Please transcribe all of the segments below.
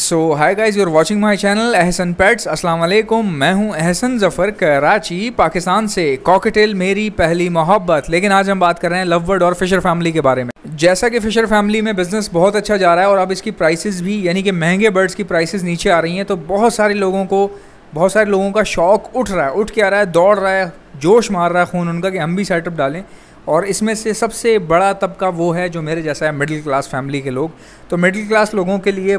so hi guys you're watching my channel Ehsan pets Aslam मैं हूँ एहसन ज़फ़र कराची पाकिस्तान से कॉकटेल मेरी पहली मोहब्बत लेकिन आज हम बात कर रहे हैं लववर्ड और फिशर फैमिली के बारे में जैसा कि फिशर फैमिली में बिज़नेस बहुत अच्छा जा रहा है और अब इसकी प्राइसेस भी यानी कि महंगे बर्ड्स की प्राइसेस नीचे आ रही हैं तो बहुत सारे लोगों को बहुत सारे लोगों का शौक उठ रहा है उठ के आ रहा है दौड़ रहा है जोश मार रहा है खून उनका कि हम भी सेटअप डालें और इसमें से सबसे बड़ा तबका वो है जो मेरे जैसा है मिडिल क्लास फैमिली के लोग तो मिडिल क्लास लोगों के लिए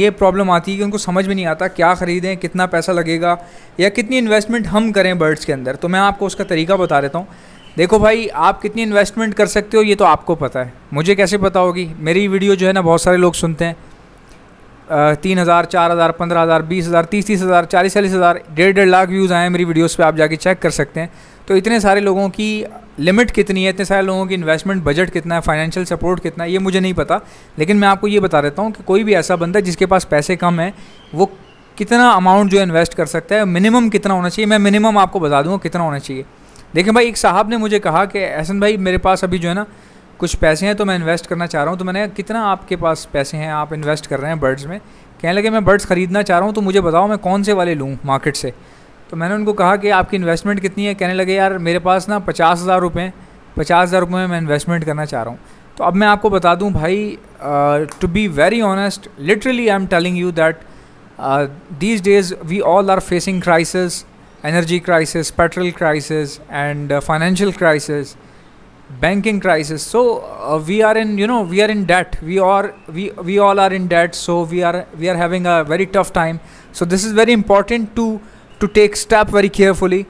ये प्रॉब्लम आती है कि उनको समझ में नहीं आता क्या ख़रीदें कितना पैसा लगेगा या कितनी इन्वेस्टमेंट हम करें बर्ड्स के अंदर तो मैं आपको उसका तरीका बता देता हूँ देखो भाई आप कितनी इन्वेस्टमेंट कर सकते हो ये तो आपको पता है मुझे कैसे पता होगी मेरी वीडियो जो है ना बहुत सारे लोग सुनते हैं तीन हज़ार चार हज़ार पंद्रह हज़ार बीस हज़ार तीस तीस हज़ार चालीस चालीस हज़ार डेढ़ डेढ़ लाख व्यूज़ आए हैं मेरी वीडियोस पे आप जाके चेक कर सकते हैं तो इतने सारे लोगों की लिमिट कितनी है इतने सारे लोगों की इन्वेस्टमेंट बजट कितना है फाइनेंशियल सपोर्ट कितना है ये मुझे नहीं पता लेकिन मैं आपको ये बता देता हूँ कि कोई भी ऐसा बंदा जिसके पास पैसे कम है वो कितना अमाउंट जो इन्वेस्ट कर सकता है मिनिमम कितना होना चाहिए मैं मिनिमम आपको बता दूँगा कितना होना चाहिए देखिए भाई एक साहब ने मुझे कहा कि एहसन भाई मेरे पास अभी जो है ना कुछ पैसे हैं तो मैं इन्वेस्ट करना चाह रहा हूँ तो मैंने कितना आपके पास पैसे हैं आप इन्वेस्ट कर रहे हैं बर्ड्स में कहने लगे मैं बर्ड्स ख़रीदना चाह रहा हूँ तो मुझे बताओ मैं कौन से वाले लूँ मार्केट से तो मैंने उनको कहा कि आपकी इन्वेस्टमेंट कितनी है कहने लगे यार मेरे पास ना पचास हज़ार रुपये पचास हज़ार रुपये में मैं इन्वेस्टमेंट करना चाह रहा हूँ तो अब मैं आपको बता दूँ भाई to be very honest literally I am telling you that these days we all are facing crisis energy crisis petrol crisis and financial crisis banking crisis so uh, we are in you know we are in debt we are we we all are in debt so we are we are having a very tough time so this is very important to to take step very carefully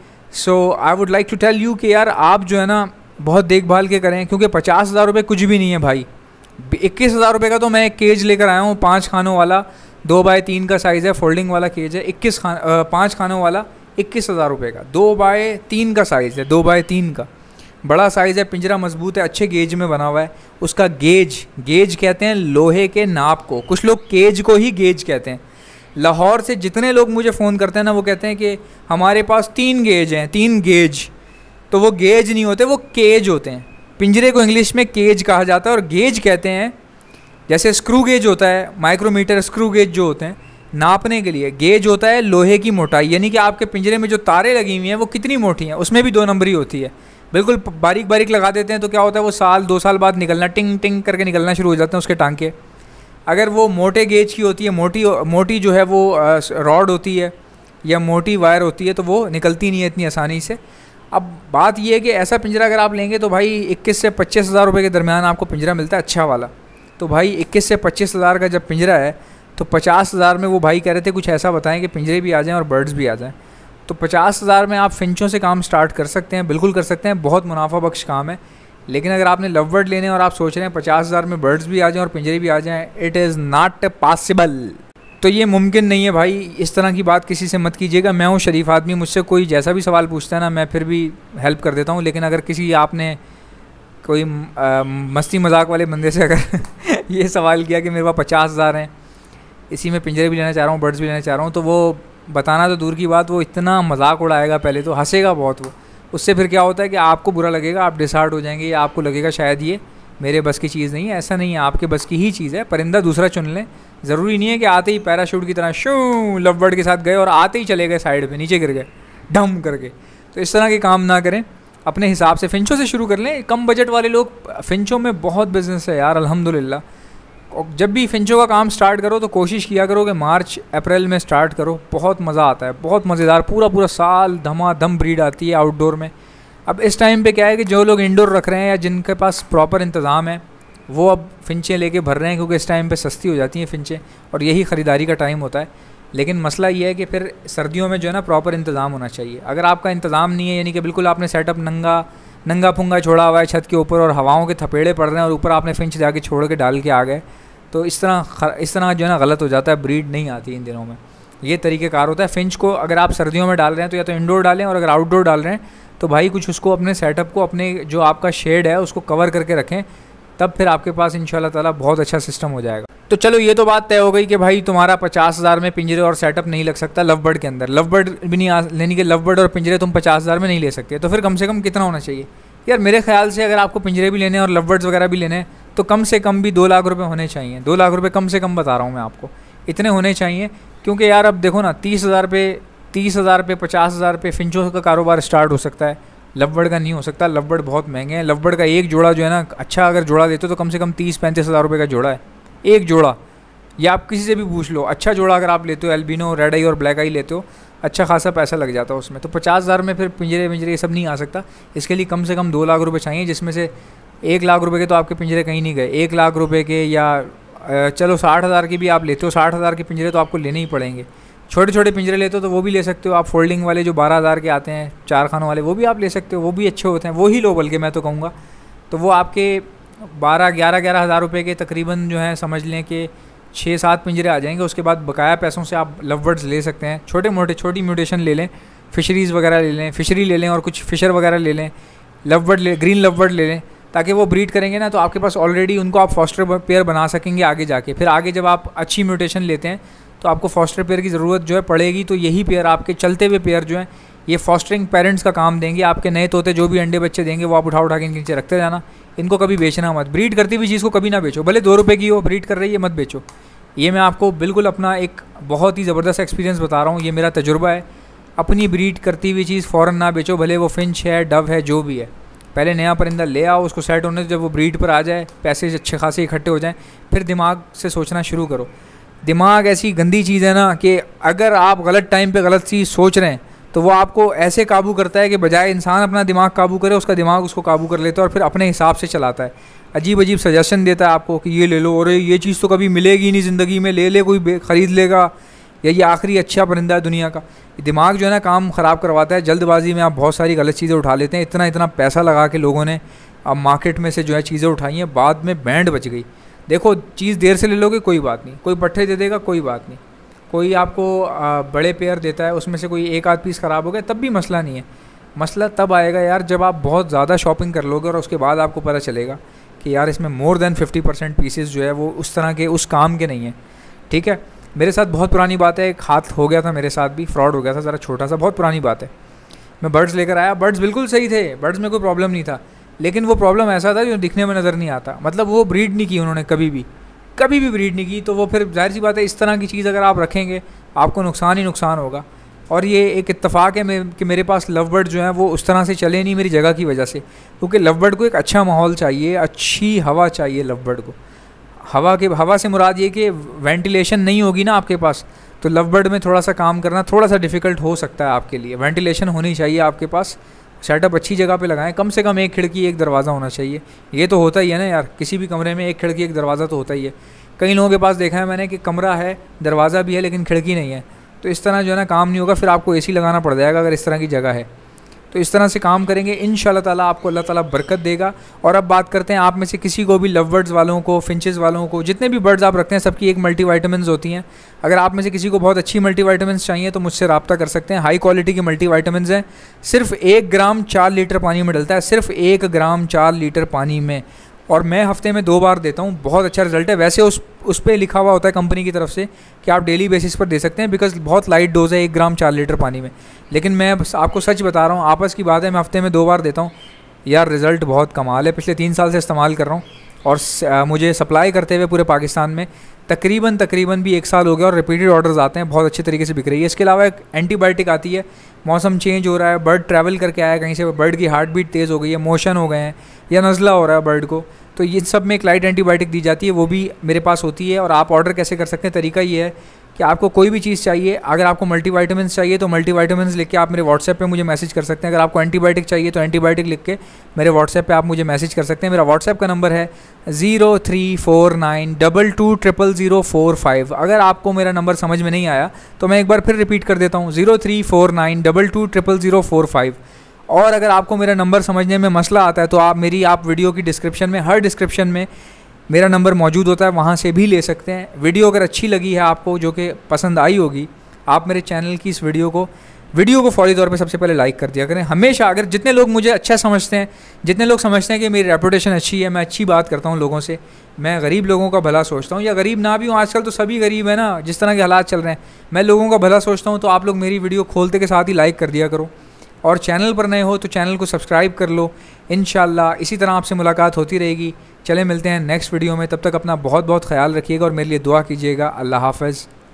so I would like to tell you कि यार आप जो है ना बहुत देखभाल के करें क्योंकि पचास हज़ार रुपये कुछ भी नहीं है भाई इक्कीस हज़ार रुपये का तो मैं एक केज लेकर आया हूँ पाँच खानों वाला दो बाय तीन का साइज़ है फोल्डिंग वाला केज है इक्कीस खान पाँच खानों वाला इक्कीस हज़ार रुपये का दो बाय तीन का साइज़ है दो बाय तीन का बड़ा साइज़ है पिंजरा मजबूत है अच्छे गेज में बना हुआ है उसका गेज गेज कहते हैं लोहे के नाप को कुछ लोग केज को ही गेज कहते हैं लाहौर से जितने लोग मुझे फ़ोन करते हैं ना वो कहते हैं कि हमारे पास तीन गेज हैं तीन गेज तो वो गेज नहीं होते वो केज होते हैं पिंजरे को इंग्लिश में केज कहा जाता है और गेज कहते हैं जैसे स्क्रू गेज होता है माइक्रोमीटर स्क्रू गेज जो होते हैं नापने के लिए गेज होता है लोहे की मोटाई यानी कि आपके पिंजरे में जो तारे लगी हुई हैं वो कितनी मोटी हैं उसमें भी दो नंबरी होती है बिल्कुल बारीक बारीक लगा देते हैं तो क्या होता है वो साल दो साल बाद निकलना टिंग टिंग करके निकलना शुरू हो जाते हैं उसके टांके अगर वो मोटे गेज की होती है मोटी मोटी जो है वो रॉड होती है या मोटी वायर होती है तो वो निकलती नहीं है इतनी आसानी से अब बात यह है कि ऐसा पिंजरा अगर आप लेंगे तो भाई इक्कीस से पच्चीस हज़ार रुपये के दरमियान आपको पिंजरा मिलता है अच्छा वाला तो भाई इक्कीस से पच्चीस हज़ार का जब पिंजरा है तो पचास हज़ार में वो भाई कह रहे थे कुछ ऐसा बताएं कि पिंजरे भी आ जाएँ और बर्ड्स भी आ जाएँ तो पचास हज़ार में आप फिंचों से काम स्टार्ट कर सकते हैं बिल्कुल कर सकते हैं बहुत मुनाफा बख्श काम है लेकिन अगर आपने लव बर्ड लेने और आप सोच रहे हैं पचास हज़ार में बर्ड्स भी आ जाएँ और पिंजरे भी आ जाएँ इट इज़ नॉट पॉसिबल तो ये मुमकिन नहीं है भाई इस तरह की बात किसी से मत कीजिएगा मैं हूँ शरीफ आदमी मुझसे कोई जैसा भी सवाल पूछता है ना मैं फिर भी हेल्प कर देता हूँ लेकिन अगर किसी आपने कोई आ, मस्ती मजाक वाले बंदे से अगर ये सवाल किया कि मेरे पास पचास हज़ार हैं इसी में पिंजरे भी लेना चाह रहा हूँ बर्ड्स भी लेना चाह रहा हूँ तो वो बताना तो दूर की बात वो इतना मजाक उड़ाएगा पहले तो हंसेगा बहुत वो उससे फिर क्या होता है कि आपको बुरा लगेगा आप डिसार्ड हो जाएंगे या आपको लगेगा शायद ये मेरे बस की चीज़ नहीं है ऐसा नहीं है आपके बस की ही चीज़ है परिंदा दूसरा चुन लें ज़रूरी नहीं है कि आते ही पैराशूट की तरह शू लवबर्ड के साथ गए और आते ही चले गए साइड पे नीचे गिर गए डम करके तो इस तरह के काम ना करें अपने हिसाब से फिंचों से शुरू कर लें कम बजट वाले लोग फिंचों में बहुत बिजनेस है यार अलहमदिल्ला और जब भी फिंचो का काम स्टार्ट करो तो कोशिश किया करो कि मार्च अप्रैल में स्टार्ट करो बहुत मज़ा आता है बहुत मज़ेदार पूरा पूरा साल धमा धम ब्रीड आती है आउटडोर में अब इस टाइम पे क्या है कि जो लोग इंडोर रख रहे हैं या जिनके पास प्रॉपर इंतज़ाम है वो अब फिंचें लेके भर रहे हैं क्योंकि इस टाइम पे सस्ती हो जाती हैं फिंचें और यही ख़रीदारी का टाइम होता है लेकिन मसला ये है कि फिर सर्दियों में जो है ना प्रॉपर इंतज़ाम होना चाहिए अगर आपका इंतज़ाम नहीं है यानी कि बिल्कुल आपने सेटअप नंगा नंगा फुंगा छोड़ा हुआ है छत के ऊपर और हवाओं के थपेड़े पड़ रहे हैं और ऊपर आपने फिंच जाके छोड़ के डाल के आ गए तो इस तरह इस तरह जो है ना गलत हो जाता है ब्रीड नहीं आती इन दिनों में ये तरीके कार होता है फिंच को अगर आप सर्दियों में डाल रहे हैं तो या तो इंडोर डालें और अगर आउटडोर डाल रहे हैं तो भाई कुछ उसको अपने सेटअप को अपने जो आपका शेड है उसको कवर करके रखें तब फिर आपके पास इन ताला बहुत अच्छा सिस्टम हो जाएगा तो चलो ये तो बात तय हो गई कि भाई तुम्हारा पचास हज़ार में पिंजरे और सेटअप नहीं लग सकता लव बर्ड के अंदर लव बर्ड भी नहीं आ यानी कि लव बर्ड और पिंजरे तुम पचास हज़ार में नहीं ले सकते तो फिर कम से कम कितना होना चाहिए यार मेरे ख्याल से अगर आपको पिंजरे भी लेने और लव बर्ड्स वगैरह भी लेने हैं तो कम से कम भी दो लाख रुपये होने चाहिए दो लाख रुपये कम से कम बता रहा हूँ मैं आपको इतने होने चाहिए क्योंकि यार अब देखो ना तीस हज़ार पे तीस हज़ार पे पचास हज़ार रुपये फिंचों का कारोबार स्टार्ट हो सकता है लवबड़ का नहीं हो सकता लवबड़ बहुत महंगे हैं लवबड़ का एक जोड़ा जो है ना अच्छा अगर जोड़ा देते हो तो कम से कम तीस पैंतीस हज़ार रुपये का जोड़ा है एक जोड़ा या आप किसी से भी पूछ लो अच्छा जोड़ा अगर आप लेते हो एल्बिनो रेड आई और ब्लैक आई लेते हो अच्छा खासा पैसा लग जाता है उसमें तो पचास हज़ार में फिर पिंजरे पिंजरे ये सब नहीं आ सकता इसके लिए कम से कम दो लाख रुपये चाहिए जिसमें से एक लाख रुपए के तो आपके पिंजरे कहीं नहीं गए एक लाख रुपए के या चलो साठ हज़ार के भी आप लेते हो साठ हज़ार के पिंजरे तो आपको लेने ही पड़ेंगे छोटे छोटे पिंजरे लेते हो तो वो भी ले सकते हो आप फोल्डिंग वाले जो बारह हज़ार के आते हैं चार खानों वाले वो भी आप ले सकते हो वो भी अच्छे होते हैं वो ही लो बल्कि मैं तो कहूँगा तो वो आपके बारह ग्यारह ग्यारह हज़ार रुपये के तकरीबन जो है समझ लें कि छः सात पिंजरे आ जाएंगे उसके बाद बकाया पैसों से आप लव ले सकते हैं छोटे मोटे छोटी म्यूटेशन ले लें फिशरीज़ वगैरह ले लें फिशरी ले लें और कुछ फिशर वगैरह ले लें लव ले ग्रीन लव ले लें ताकि वो ब्रीड करेंगे ना तो आपके पास ऑलरेडी उनको आप फॉस्टर पेयर बना सकेंगे आगे जाके फिर आगे जब आप अच्छी म्यूटेशन लेते हैं तो आपको फॉस्टर पेयर की ज़रूरत जो है पड़ेगी तो यही पेयर आपके चलते हुए पेयर जो हैं ये फॉस्टरिंग पेरेंट्स का काम देंगे आपके नए तोते जो भी अंडे बच्चे देंगे वो आप उठा उठा के इनके नीचे रखते जाना इनको कभी बेचना मत ब्रीड करती हुई चीज़ को कभी ना बेचो भले दो रुपये की हो ब्रीड कर रही है मत बेचो ये मैं आपको बिल्कुल अपना एक बहुत ही ज़बरदस्त एक्सपीरियंस बता रहा हूँ ये मेरा तजुर्बा है अपनी ब्रीड करती हुई चीज़ फ़ौरन ना बेचो भले वो फिंच है डव है जो भी है पहले नया परिंदा ले आओ उसको सेट होने जब वो ब्रीड पर आ जाए पैसे अच्छे खासे इकट्ठे हो जाएँ फिर दिमाग से सोचना शुरू करो दिमाग ऐसी गंदी चीज़ है ना कि अगर आप गलत टाइम पे गलत चीज़ सोच रहे हैं तो वो आपको ऐसे काबू करता है कि बजाय इंसान अपना दिमाग काबू करे उसका दिमाग उसको काबू कर लेता है और फिर अपने हिसाब से चलाता है अजीब अजीब सजेशन देता है आपको कि ये ले लो और ये चीज़ तो कभी मिलेगी नहीं ज़िंदगी में ले ले कोई खरीद लेगा या ये आखिरी अच्छा परिंदा है दुनिया का दिमाग जो है ना काम ख़राब करवाता है जल्दबाजी में आप बहुत सारी गलत चीज़ें उठा लेते हैं इतना इतना पैसा लगा के लोगों ने अब मार्केट में से जो है चीज़ें उठाई हैं बाद में बैंड बच गई देखो चीज़ देर से ले लोगे कोई बात नहीं कोई पट्टे दे देगा कोई बात नहीं कोई आपको बड़े पेयर देता है उसमें से कोई एक आध पीस ख़राब हो गया तब भी मसला नहीं है मसला तब आएगा यार जब आप बहुत ज़्यादा शॉपिंग कर लोगे और उसके बाद आपको पता चलेगा कि यार इसमें more than fifty percent pieces जो है वो उस तरह के उस काम के नहीं हैं ठीक है मेरे साथ बहुत पुरानी बात है एक हाथ हो गया था मेरे साथ भी फ्रॉड हो गया था ज़रा छोटा सा बहुत पुरानी बात है मैं बर्ड्स लेकर आया बर्ड्स बिल्कुल सही थे बर्ड्स में कोई प्रॉब्लम नहीं था लेकिन वो प्रॉब्लम ऐसा था जो दिखने में नज़र नहीं आता मतलब वो ब्रीड नहीं की उन्होंने कभी भी कभी भी ब्रीड नहीं की तो वो फिर जाहिर सी बात है इस तरह की चीज़ अगर आप रखेंगे आपको नुकसान ही नुकसान होगा और ये एक इतफाक़ है मे, कि मेरे पास लव बर्ड जो है वो उस तरह से चले नहीं मेरी जगह की वजह से क्योंकि लव बर्ड को एक अच्छा माहौल चाहिए अच्छी हवा चाहिए लव बर्ड को हवा के हवा से मुराद ये कि वेंटिलेशन नहीं होगी ना आपके पास तो लव बर्ड में थोड़ा सा काम करना थोड़ा सा डिफ़िकल्ट हो सकता है आपके लिए वेंटिलेशन होनी चाहिए आपके पास सेटअप अच्छी जगह पे लगाएं कम से कम एक खिड़की एक दरवाज़ा होना चाहिए ये तो होता ही है ना यार किसी भी कमरे में एक खिड़की एक दरवाज़ा तो होता ही है कई लोगों के पास देखा है मैंने कि कमरा है दरवाज़ा भी है लेकिन खिड़की नहीं है तो इस तरह जो है ना काम नहीं होगा फिर आपको ए लगाना पड़ जाएगा अगर इस तरह की जगह है तो इस तरह से काम करेंगे इन ताला आपको अल्लाह ताला बरकत देगा और अब बात करते हैं आप में से किसी को भी लव बर्ड्स वालों को फिंचेस वालों को जितने भी बर्ड्स आप रखते हैं सबकी एक मल्टी होती हैं अगर आप में से किसी को बहुत अच्छी मल्टी चाहिए तो मुझसे रबता कर सकते हैं हाई क्वालिटी की मल्टी हैं सिर्फ एक ग्राम चार लीटर पानी में डलता है सिर्फ एक ग्राम चार लीटर पानी में और मैं हफ्ते में दो बार देता हूँ बहुत अच्छा रिजल्ट है वैसे उस उस पर लिखा हुआ होता है कंपनी की तरफ से कि आप डेली बेसिस पर दे सकते हैं बिकॉज बहुत लाइट डोज है एक ग्राम चार लीटर पानी में लेकिन मैं आपको सच बता रहा हूँ आपस की बात है मैं हफ्ते में दो बार देता हूँ यार रिज़ल्ट बहुत कमाल है पिछले तीन साल से इस्तेमाल कर रहा हूँ और आ, मुझे सप्लाई करते हुए पूरे पाकिस्तान में तकरीबन तकरीबन भी एक साल हो गया और रिपीटेड ऑर्डर्स आते हैं बहुत अच्छे तरीके से बिक रही है इसके अलावा एक एंटीबायोटिक आती है मौसम चेंज हो रहा है बर्ड ट्रैवल करके आया कहीं से बर्ड की हार्ट बीट तेज़ हो गई है मोशन हो गए हैं या नज़ला हो रहा है बर्ड को तो ये सब में एक लाइट एंटीबायोटिक दी जाती है वो भी मेरे पास होती है और आप ऑर्डर कैसे कर सकते हैं तरीका ये है कि आपको कोई भी चीज़ चाहिए अगर आपको मल्टीवाइटमिन चाहिए तो मल्टीवाइटमिन लिख के आप मेरे व्हाट्सएप पे मुझे मैसेज कर सकते हैं अगर आपको एंटीबायोटिक चाहिए तो एंटीबायोटिक लिख के मेरे व्हाट्सएप पे आप मुझे मैसेज कर सकते हैं मेरा व्हाट्सएप का नंबर है zero three four nine double two triple zero four five अगर आपको मेरा नंबर समझ में नहीं आया तो मैं एक बार फिर रिपीट कर देता हूँ zero three four nine double two triple zero four five और अगर आपको मेरा नंबर समझने में मसला आता है तो आप मेरी आप वीडियो की डिस्क्रिप्शन में हर डिस्क्रिप्शन में मेरा नंबर मौजूद होता है वहाँ से भी ले सकते हैं वीडियो अगर अच्छी लगी है आपको जो कि पसंद आई होगी आप मेरे चैनल की इस वीडियो को वीडियो को फौरी तौर पर सबसे पहले लाइक कर दिया करें हमेशा अगर जितने लोग मुझे अच्छा समझते हैं जितने लोग समझते हैं कि मेरी रेपुटेशन अच्छी है मैं अच्छी बात करता हूँ लोगों से मैं गरीब लोगों का भला सोचता हूँ या गरीब ना भी हूँ आजकल तो सभी गरीब है ना जिस तरह के हालात चल रहे हैं मैं लोगों का भला सोचता हूँ तो आप लोग मेरी वीडियो खोलते के साथ ही लाइक कर दिया करो और चैनल पर नए हो तो चैनल को सब्सक्राइब कर लो इन इसी तरह आपसे मुलाकात होती रहेगी चले मिलते हैं नेक्स्ट वीडियो में तब तक अपना बहुत बहुत ख्याल रखिएगा और मेरे लिए दुआ कीजिएगा अल्लाह हाफ़